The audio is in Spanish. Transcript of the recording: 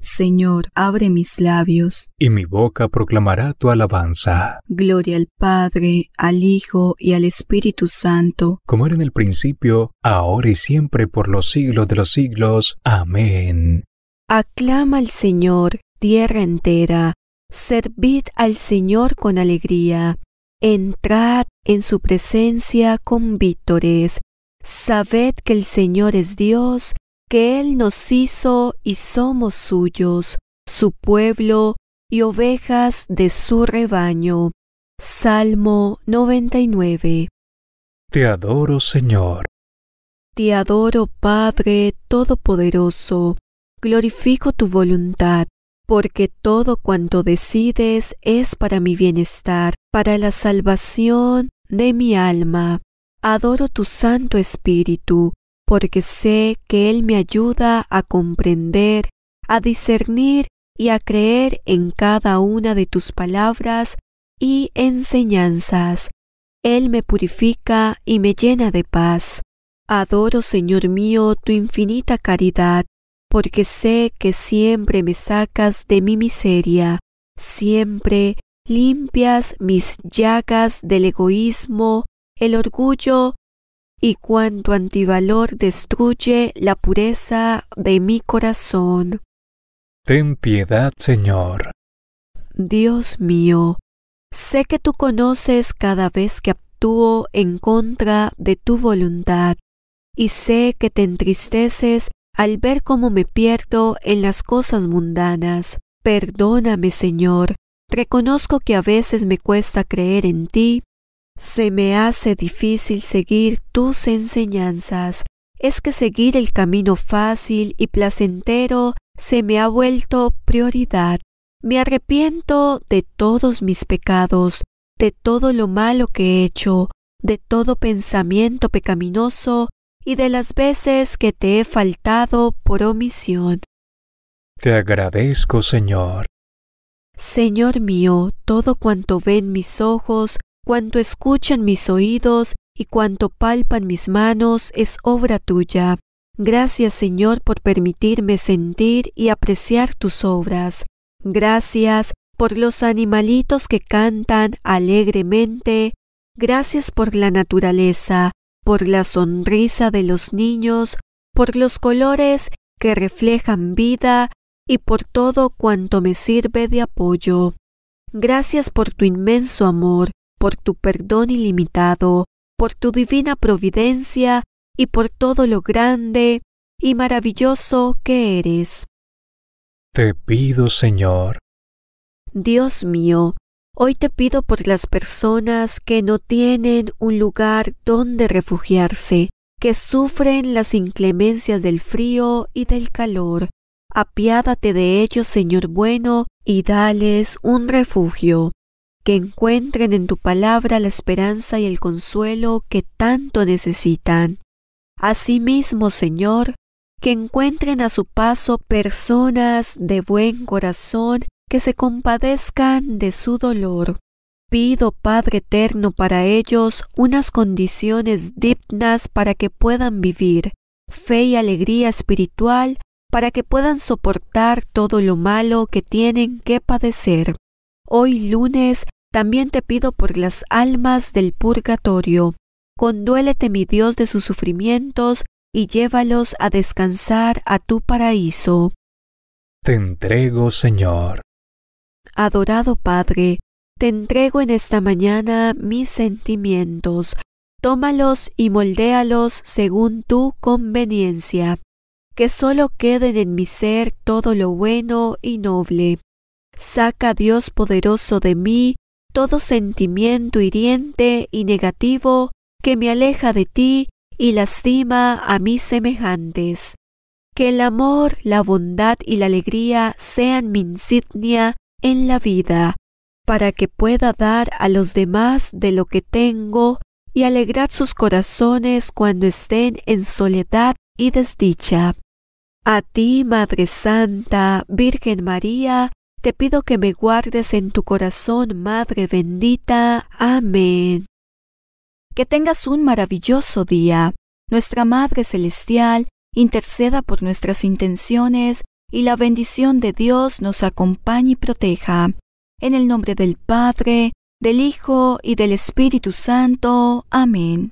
Señor, abre mis labios. Y mi boca proclamará tu alabanza. Gloria al Padre, al Hijo y al Espíritu Santo. Como era en el principio, ahora y siempre, por los siglos de los siglos. Amén. Aclama al Señor, tierra entera. Servid al Señor con alegría. Entrad en su presencia con vítores. Sabed que el Señor es Dios que Él nos hizo y somos suyos, su pueblo y ovejas de su rebaño. Salmo 99. Te adoro, Señor. Te adoro, Padre Todopoderoso. Glorifico tu voluntad, porque todo cuanto decides es para mi bienestar, para la salvación de mi alma. Adoro tu Santo Espíritu porque sé que Él me ayuda a comprender, a discernir y a creer en cada una de tus palabras y enseñanzas. Él me purifica y me llena de paz. Adoro, Señor mío, tu infinita caridad, porque sé que siempre me sacas de mi miseria, siempre limpias mis llagas del egoísmo, el orgullo y cuanto antivalor destruye la pureza de mi corazón. Ten piedad, Señor. Dios mío, sé que tú conoces cada vez que actúo en contra de tu voluntad, y sé que te entristeces al ver cómo me pierdo en las cosas mundanas. Perdóname, Señor. Reconozco que a veces me cuesta creer en ti se me hace difícil seguir tus enseñanzas. Es que seguir el camino fácil y placentero se me ha vuelto prioridad. Me arrepiento de todos mis pecados, de todo lo malo que he hecho, de todo pensamiento pecaminoso y de las veces que te he faltado por omisión. Te agradezco, Señor. Señor mío, todo cuanto ven mis ojos Cuanto escuchan mis oídos y cuanto palpan mis manos es obra tuya. Gracias Señor por permitirme sentir y apreciar tus obras. Gracias por los animalitos que cantan alegremente. Gracias por la naturaleza, por la sonrisa de los niños, por los colores que reflejan vida y por todo cuanto me sirve de apoyo. Gracias por tu inmenso amor, por tu perdón ilimitado, por tu divina providencia y por todo lo grande y maravilloso que eres. Te pido, Señor. Dios mío, hoy te pido por las personas que no tienen un lugar donde refugiarse, que sufren las inclemencias del frío y del calor. Apiádate de ellos, Señor bueno, y dales un refugio que encuentren en tu palabra la esperanza y el consuelo que tanto necesitan. Asimismo, Señor, que encuentren a su paso personas de buen corazón que se compadezcan de su dolor. Pido, Padre Eterno, para ellos unas condiciones dignas para que puedan vivir, fe y alegría espiritual para que puedan soportar todo lo malo que tienen que padecer. Hoy lunes también te pido por las almas del purgatorio. Conduélete mi Dios de sus sufrimientos y llévalos a descansar a tu paraíso. Te entrego, Señor. Adorado Padre, te entrego en esta mañana mis sentimientos. Tómalos y moldéalos según tu conveniencia. Que solo queden en mi ser todo lo bueno y noble Saca Dios poderoso de mí todo sentimiento hiriente y negativo que me aleja de ti y lastima a mis semejantes. Que el amor, la bondad y la alegría sean mi insignia en la vida, para que pueda dar a los demás de lo que tengo y alegrar sus corazones cuando estén en soledad y desdicha. A ti, Madre Santa, Virgen María, te pido que me guardes en tu corazón, Madre bendita. Amén. Que tengas un maravilloso día. Nuestra Madre Celestial interceda por nuestras intenciones y la bendición de Dios nos acompañe y proteja. En el nombre del Padre, del Hijo y del Espíritu Santo. Amén.